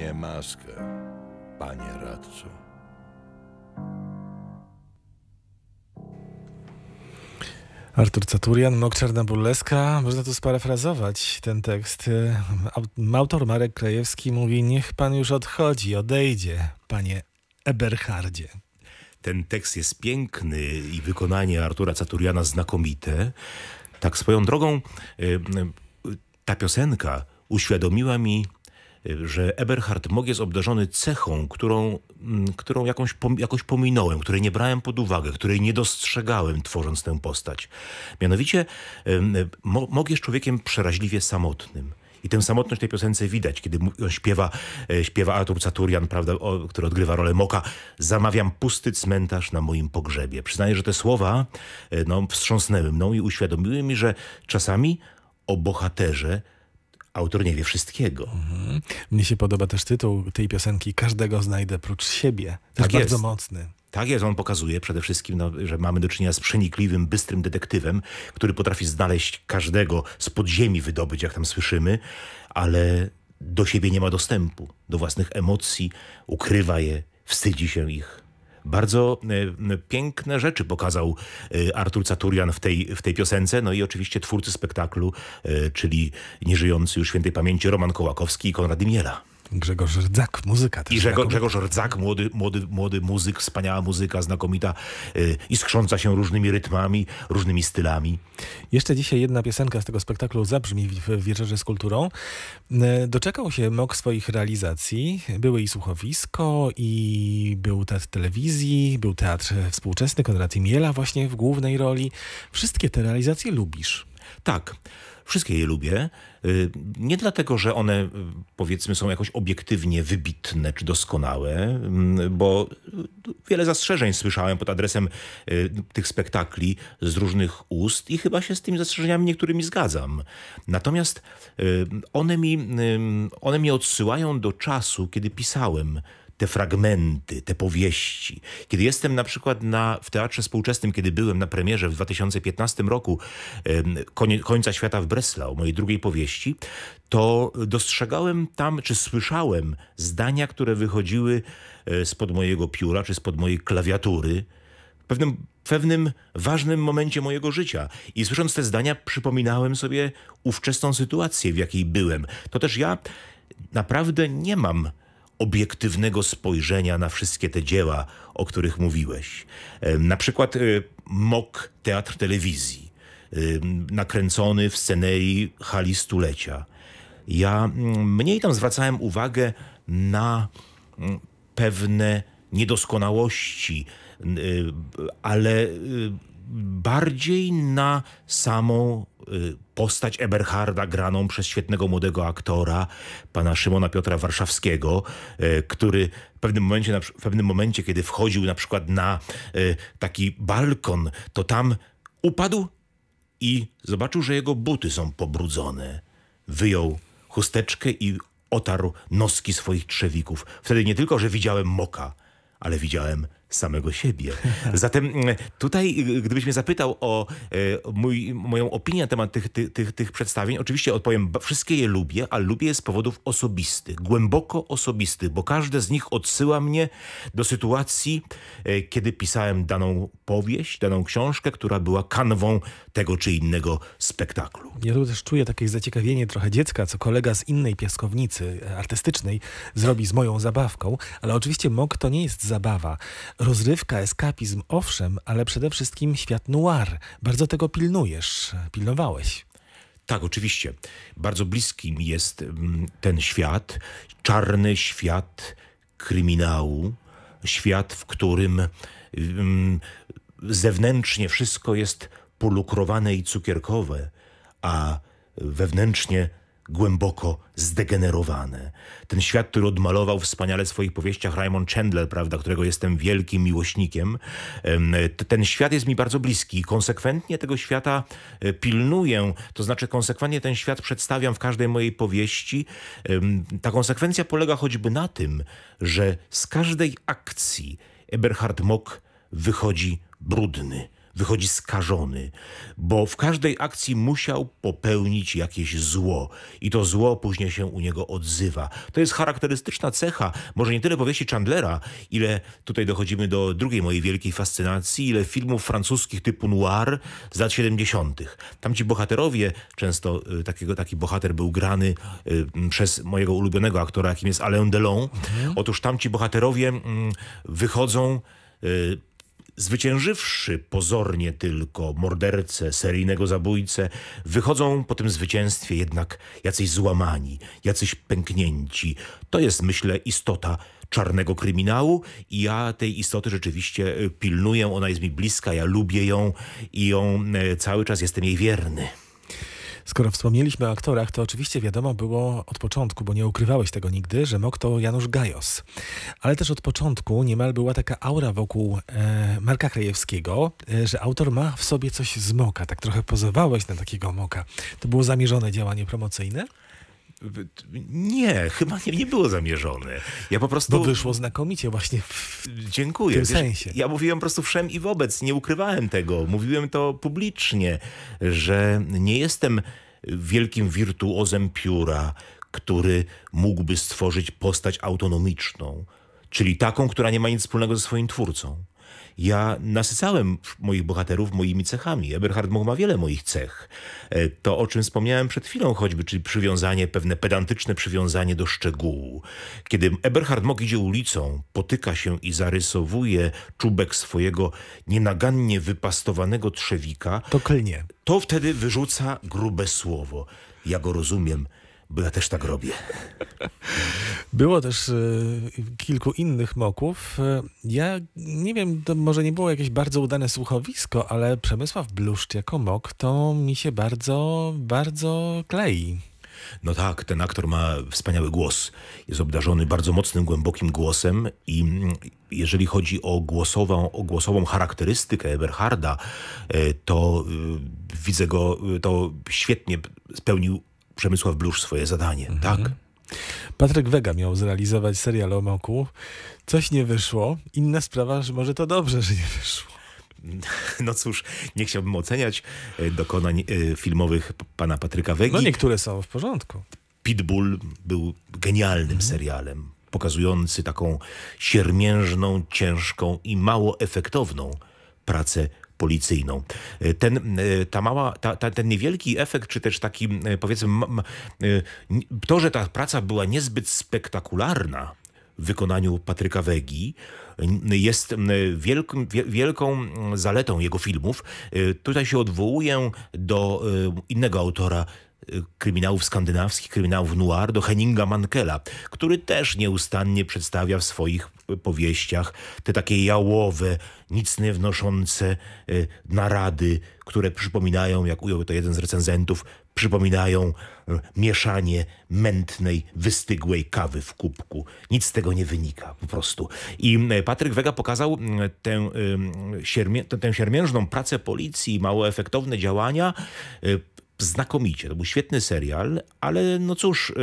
zdejmie maskę, panie radcu. Artur Caturian, Mok Czarna Burleska. Można tu sparafrazować ten tekst. Autor Marek Krajewski mówi, niech pan już odchodzi, odejdzie, panie Eberhardzie. Ten tekst jest piękny i wykonanie Artura Caturiana znakomite. Tak swoją drogą ta piosenka uświadomiła mi że Eberhard Mog jest obdarzony cechą, którą, mm, którą jakąś, jakoś pominąłem, której nie brałem pod uwagę, której nie dostrzegałem tworząc tę postać. Mianowicie Mog jest człowiekiem przeraźliwie samotnym. I tę samotność tej piosence widać, kiedy śpiewa, e, śpiewa Artur Caturian, prawda, o, który odgrywa rolę Moka. Zamawiam pusty cmentarz na moim pogrzebie. Przyznaję, że te słowa e, no, wstrząsnęły mną i uświadomiły mi, że czasami o bohaterze autor nie wie wszystkiego. Mhm. Mnie się podoba też tytuł tej piosenki Każdego znajdę prócz siebie. tak bardzo mocny. Tak jest, on pokazuje przede wszystkim, no, że mamy do czynienia z przenikliwym, bystrym detektywem, który potrafi znaleźć każdego z podziemi wydobyć, jak tam słyszymy, ale do siebie nie ma dostępu, do własnych emocji, ukrywa je, wstydzi się ich bardzo e, piękne rzeczy pokazał e, Artur Caturian w tej, w tej piosence. No i oczywiście twórcy spektaklu, e, czyli nieżyjący już świętej pamięci Roman Kołakowski i Konrad Miela. Grzegorz Rdzak, muzyka też. I Grzegorz, Grzegorz Rdzak, młody, młody, młody muzyk, wspaniała muzyka, znakomita yy, się różnymi rytmami, różnymi stylami. Jeszcze dzisiaj jedna piosenka z tego spektaklu zabrzmi w Wieczerze z Kulturą. Y, doczekał się MOK swoich realizacji. Były i słuchowisko, i był teatr telewizji, był teatr współczesny, Konrad Imiela właśnie w głównej roli. Wszystkie te realizacje lubisz. Tak. Wszystkie je lubię. Y, nie dlatego, że one y, powiedzmy są jakoś obiektywnie wybitne czy doskonałe, mm, bo y, wiele zastrzeżeń słyszałem pod adresem tych spektakli z różnych ust i chyba się z tymi zastrzeżeniami niektórymi zgadzam. Natomiast one mi, one mnie odsyłają do czasu, kiedy pisałem te fragmenty, te powieści. Kiedy jestem na przykład na, w Teatrze Współczesnym, kiedy byłem na premierze w 2015 roku konie, Końca Świata w Breslau, mojej drugiej powieści, to dostrzegałem tam, czy słyszałem zdania, które wychodziły e, spod mojego pióra, czy spod mojej klawiatury, pewnym, pewnym ważnym momencie mojego życia. I słysząc te zdania, przypominałem sobie ówczesną sytuację, w jakiej byłem. To też ja naprawdę nie mam obiektywnego spojrzenia na wszystkie te dzieła, o których mówiłeś. Na przykład y, MOK Teatr Telewizji, nakręcony w scenerii hali stulecia. Ja mm, mniej tam zwracałem uwagę na mm, pewne niedoskonałości, y, ale y, bardziej na samą y, postać Eberharda graną przez świetnego młodego aktora, pana Szymona Piotra Warszawskiego, y, który w pewnym momencie, w pewnym momencie kiedy wchodził na przykład na y, taki balkon, to tam upadł i zobaczył, że jego buty są pobrudzone. Wyjął chusteczkę i otarł noski swoich trzewików. Wtedy nie tylko, że widziałem moka, ale widziałem samego siebie. Zatem e, tutaj, e, gdybyś zapytał o e, mój, moją opinię na temat tych, tych, tych, tych przedstawień, oczywiście odpowiem, wszystkie je lubię, a lubię je z powodów osobistych, głęboko osobistych, bo każde z nich odsyła mnie do sytuacji, kiedy pisałem daną powieść, daną książkę, która była kanwą tego czy innego spektaklu. Ja tu też czuję takie zaciekawienie trochę dziecka, co kolega z innej piaskownicy artystycznej zrobi z moją zabawką, ale oczywiście mok to nie jest zabawa. Rozrywka, eskapizm, owszem, ale przede wszystkim świat noir. Bardzo tego pilnujesz, pilnowałeś. Tak, oczywiście. Bardzo bliski mi jest mm, ten świat, czarny świat kryminału, świat, w którym mm, zewnętrznie wszystko jest polukrowane i cukierkowe, a wewnętrznie głęboko zdegenerowane. Ten świat, który odmalował wspaniale w swoich powieściach Raymond Chandler, prawda, którego jestem wielkim miłośnikiem, ten świat jest mi bardzo bliski i konsekwentnie tego świata e, pilnuję, to znaczy konsekwentnie ten świat przedstawiam w każdej mojej powieści. Ta konsekwencja polega choćby na tym, że z każdej akcji Eberhard Mock wychodzi brudny wychodzi skażony, bo w każdej akcji musiał popełnić jakieś zło i to zło później się u niego odzywa. To jest charakterystyczna cecha, może nie tyle powieści Chandlera, ile tutaj dochodzimy do drugiej mojej wielkiej fascynacji, ile filmów francuskich typu noir z lat 70. Tam ci bohaterowie, często y, takiego, taki bohater był grany y, przez mojego ulubionego aktora, jakim jest Alain Delon. Mhm. Otóż tam ci bohaterowie mm, wychodzą y, Zwyciężywszy pozornie tylko mordercę, seryjnego zabójcę, wychodzą po tym zwycięstwie jednak jacyś złamani, jacyś pęknięci. To jest, myślę, istota czarnego kryminału i ja tej istoty rzeczywiście y, pilnuję, ona jest mi bliska, ja lubię ją i ją y, cały czas jestem jej wierny. Skoro wspomnieliśmy o aktorach, to oczywiście wiadomo było od początku, bo nie ukrywałeś tego nigdy, że Mok to Janusz Gajos. Ale też od początku niemal była taka aura wokół e, Marka Krajewskiego, e, że autor ma w sobie coś z Moka. Tak trochę pozowałeś na takiego Moka. To było zamierzone działanie promocyjne? Nie, chyba nie, nie było zamierzone. Ja po prostu. Bo wyszło znakomicie właśnie w Dziękuję. tym Wiesz, sensie. Ja mówiłem po prostu wszem i wobec, nie ukrywałem tego. Mówiłem to publicznie, że nie jestem wielkim wirtuozem pióra, który mógłby stworzyć postać autonomiczną, czyli taką, która nie ma nic wspólnego ze swoim twórcą. Ja nasycałem moich bohaterów moimi cechami. Eberhard Much ma wiele moich cech. E, to, o czym wspomniałem przed chwilą choćby, czyli przywiązanie, pewne pedantyczne przywiązanie do szczegółu. Kiedy Eberhard Much idzie ulicą, potyka się i zarysowuje czubek swojego nienagannie wypastowanego trzewika. To klnie. To wtedy wyrzuca grube słowo. Ja go rozumiem. Bo ja też tak robię. Było też e, kilku innych moków. E, ja nie wiem, to może nie było jakieś bardzo udane słuchowisko, ale Przemysław Bluszcz jako mok to mi się bardzo, bardzo klei. No tak, ten aktor ma wspaniały głos. Jest obdarzony bardzo mocnym, głębokim głosem i mm, jeżeli chodzi o głosową, o głosową charakterystykę Eberharda, e, to y, widzę go, to świetnie spełnił Przemysław Blusz swoje zadanie, mhm. tak? Patryk Wega miał zrealizować serial o Moku. Coś nie wyszło. Inna sprawa, że może to dobrze, że nie wyszło. No cóż, nie chciałbym oceniać e, dokonań e, filmowych pana Patryka Wegi. No niektóre są w porządku. Pitbull był genialnym mhm. serialem, pokazujący taką siermiężną, ciężką i mało efektowną pracę policyjną. E, ten, e, ta mała, ta, ta, ten niewielki efekt, czy też taki e, powiedzmy, to, że ta praca była niezbyt spektakularna, w wykonaniu Patryka Wegi. Jest wielką, wielką zaletą jego filmów. Tutaj się odwołuję do innego autora kryminałów skandynawskich, kryminałów noir do Henninga Mankela, który też nieustannie przedstawia w swoich e, powieściach te takie jałowe, nic nie wnoszące e, narady, które przypominają, jak ujął to jeden z recenzentów, przypominają e, mieszanie mętnej, wystygłej kawy w kubku. Nic z tego nie wynika po prostu. I Patryk Wega pokazał tę, siermię, tę siermiężną pracę policji, mało efektowne działania znakomicie. To był świetny serial, ale no cóż, y,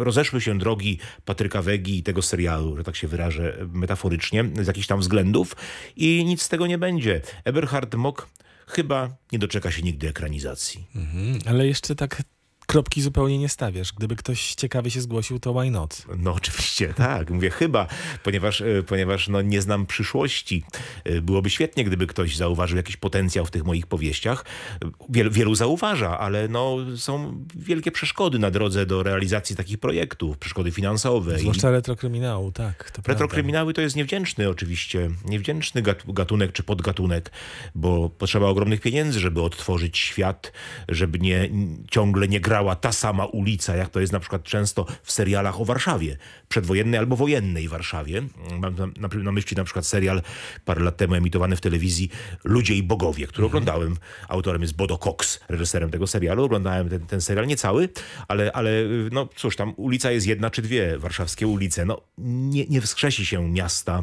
y, rozeszły się drogi Patryka Wegi i tego serialu, że tak się wyrażę metaforycznie, z jakichś tam względów i nic z tego nie będzie. Eberhard Mock chyba nie doczeka się nigdy ekranizacji. Mhm, ale jeszcze tak kropki zupełnie nie stawiasz. Gdyby ktoś ciekawy się zgłosił, to why not? No oczywiście, tak. Mówię chyba, ponieważ, e, ponieważ no, nie znam przyszłości. E, byłoby świetnie, gdyby ktoś zauważył jakiś potencjał w tych moich powieściach. E, wielu, wielu zauważa, ale no, są wielkie przeszkody na drodze do realizacji takich projektów. Przeszkody finansowe. Zwłaszcza i... retrokryminału, tak. To Retrokryminały to jest niewdzięczny oczywiście, niewdzięczny gatunek czy podgatunek, bo potrzeba ogromnych pieniędzy, żeby odtworzyć świat, żeby nie ciągle nie grać grała ta sama ulica, jak to jest na przykład często w serialach o Warszawie, przedwojennej albo wojennej Warszawie. Mm, mam na, na myśli na przykład serial parę lat temu emitowany w telewizji Ludzie i Bogowie, który mhm. oglądałem. Autorem jest Bodo Cox, reżyserem tego serialu. Oglądałem ten, ten serial, nie cały, ale, ale y, no cóż, tam ulica jest jedna czy dwie warszawskie ulice. No nie, nie wskrzesi się miasta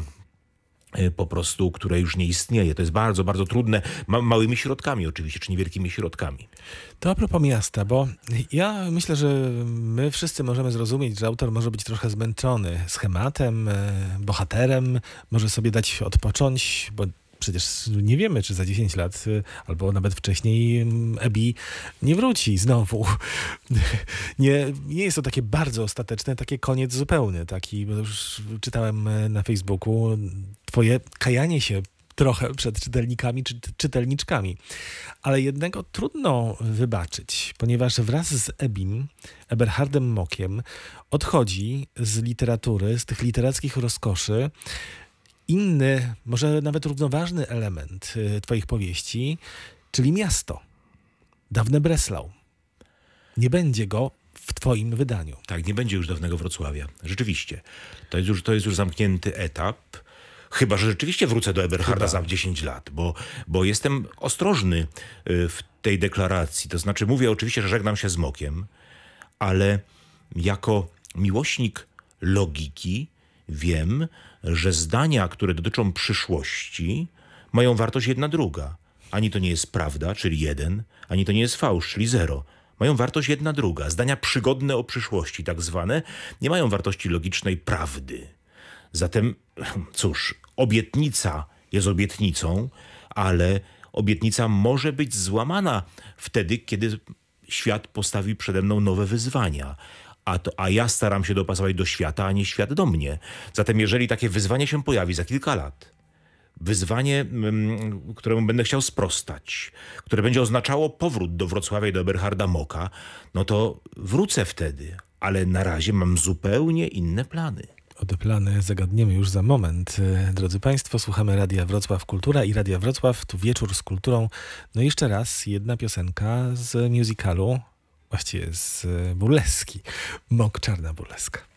Y, po prostu, które już nie istnieje. To jest bardzo, bardzo trudne, ma małymi środkami oczywiście, czy niewielkimi środkami. To a propos miasta, bo ja myślę, że my wszyscy możemy zrozumieć, że autor może być trochę zmęczony schematem, e, bohaterem, może sobie dać odpocząć, bo przecież nie wiemy, czy za 10 lat, e, albo nawet wcześniej Ebi nie wróci znowu. nie, nie jest to takie bardzo ostateczne, takie koniec zupełny. Taki, bo już czytałem e, na Facebooku twoje kajanie się trochę przed czytelnikami czy czytelniczkami. Ale jednego trudno wybaczyć, ponieważ wraz z Ebim, Eberhardem Mokiem, odchodzi z literatury, z tych literackich rozkoszy inny, może nawet równoważny element e, Twoich powieści, czyli miasto. Dawne Breslau. Nie będzie go w Twoim wydaniu. Tak, nie będzie już dawnego Wrocławia. Rzeczywiście. To jest już, to jest już zamknięty etap. Chyba, że rzeczywiście wrócę do Eberharda za 10 lat, bo, bo jestem ostrożny y, w tej deklaracji. To znaczy, mówię oczywiście, że żegnam się z Mokiem, ale jako miłośnik logiki wiem, że zdania, które dotyczą przyszłości, mają wartość jedna druga. Ani to nie jest prawda, czyli jeden, ani to nie jest fałsz, czyli zero mają wartość jedna druga. Zdania przygodne o przyszłości, tak zwane, nie mają wartości logicznej prawdy. Zatem, cóż, obietnica jest obietnicą, ale obietnica może być złamana wtedy, kiedy świat postawi przede mną nowe wyzwania. A, to, a ja staram się dopasować do świata, a nie świat do mnie. Zatem, jeżeli takie wyzwanie się pojawi za kilka lat, wyzwanie, mm, któremu będę chciał sprostać, które będzie oznaczało powrót do Wrocławia i do Berharda Moka, no to wrócę wtedy, ale na razie mam zupełnie inne plany. O te plany zagadniemy już za moment. E, drodzy Państwo, słuchamy Radia Wrocław Kultura i Radia Wrocław, tu wieczór z kulturą. No i jeszcze raz jedna piosenka z musicalu, właściwie z e, burleski, Mok Czarna Burleska.